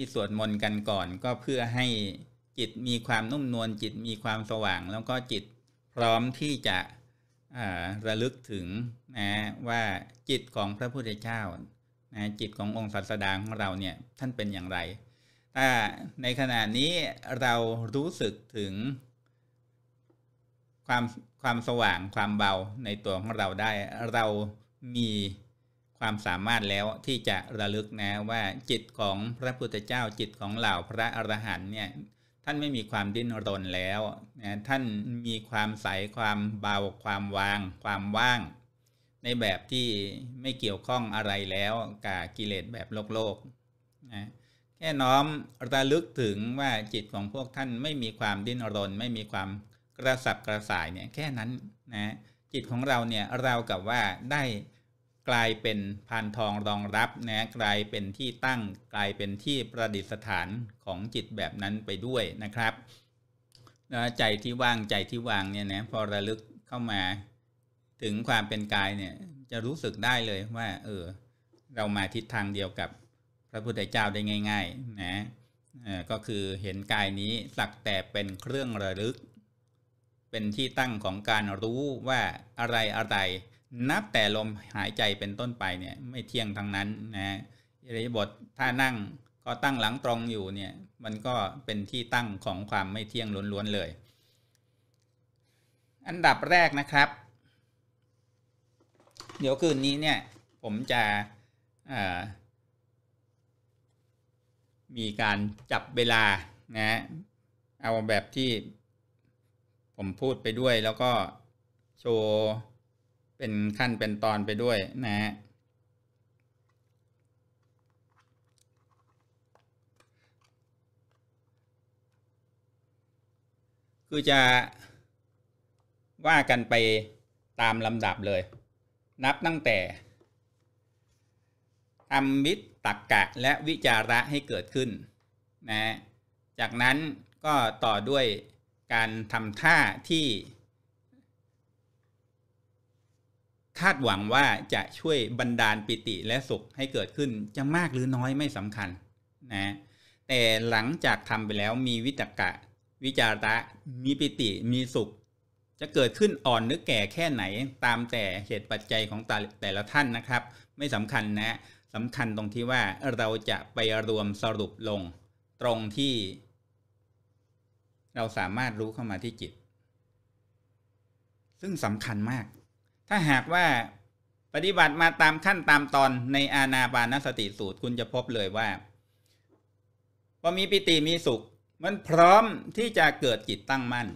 ที่สวดมนต์กันก่อนก็เพื่อให้จิตมีความนุ่มนวลจิตมีความสว่างแล้วก็จิตพร้อมที่จะระลึกถึงนะว่าจิตของพระพุทธเจ้านะจิตขององค์ศาสดาของเราเนี่ยท่านเป็นอย่างไร ถ้าในขณะนี้เรารู้สึกถึงความความสว่างความเบาในตัวของเราได้ เรามีความสามารถแล้วที่จะระลึกนะว่าจิตของพระพุทธเจ้าจิตของเหล่าพระอรหันต์เนี่ยท่านไม่มีความดิ้นรนแล้วนะท่านมีความใสความเบาความวาง ความว่าง ในแบบที่ไม่เกี่ยวข้องอะไรแล้วกับกิเลสแบบโลกโลกนะแค่น้อมระลึกถึงว่าจิตของพวกท่านไม่มีความดิ้นรนไม่มีความกระสับกระส่ายเนี่ยแค่นั้นนะจิตของเราเนี่ยเรากับว่าได้กลายเป็นพานทองรองรับนะ กลายเป็นที่ตั้งกลายเป็นที่ประดิษฐานของจิตแบบนั้นไปด้วยนะครับใจที่ว่างใจที่วางเนี่ยนะพอระลึกเข้ามาถึงความเป็น กายเนี่ยจะรู้สึกได้เลยว่าเออเรามาทิศทางเดียวกับพระพุทธเจ้าได้ง่ายๆนะก็คือเห็น กายนี้สักแต่เป็นเครื่องระลึก เป็นที่ตั้งของการรู้ว่าอะไรอะไรนับแต่ลมหายใจเป็นต้นไปเนี่ย ไม่เที่ยงทั้งนั้น นะอิริยาบถท่านั่งก็ตั้งหลังตรงอยู่เนี่ย มันก็เป็นที่ตั้งของความไม่เที่ยงล้วนๆเลย อันดับแรกนะครับ เดี๋ยวคืนนี้เนี่ย ผมจะมีการจับเวลานะเอาแบบที่ ผมพูดไปด้วย แล้วก็โชว์เป็นขั้นเป็นตอนไปด้วยนะฮะคือจะว่ากันไปตามลำดับเลย นับตั้งแต่ทำวิตักกะ และวิจาระให้เกิดขึ้นนะ จากนั้นก็ต่อด้วยการทำท่าที่คาดหวังว่าจะช่วยบรรดาลปิติและสุขให้เกิดขึ้นจะมากหรือน้อยไม่สำคัญนะ แต่หลังจากทำไปแล้วมีวิตกะ วิจาระมีปิติมีสุข จะเกิดขึ้นอ่อนหรือแก่แค่ไหน ตามแต่เหตุปัจจัยของแต่ละท่านนะครับ ไม่สำคัญนะสำคัญตรงที่ว่าเราจะไปรวมสรุปลง ตรงที่เราสามารถรู้เข้ามาที่จิตซึ่งสำคัญมากถ้าหากว่าปฏิบัติมาตามขั้นตามตอนในอาณาบานสติสูตรคุณจะพบเลยว่า พอมีปิติมีสุข มันพร้อมที่จะเกิดจิตตั้งมั่น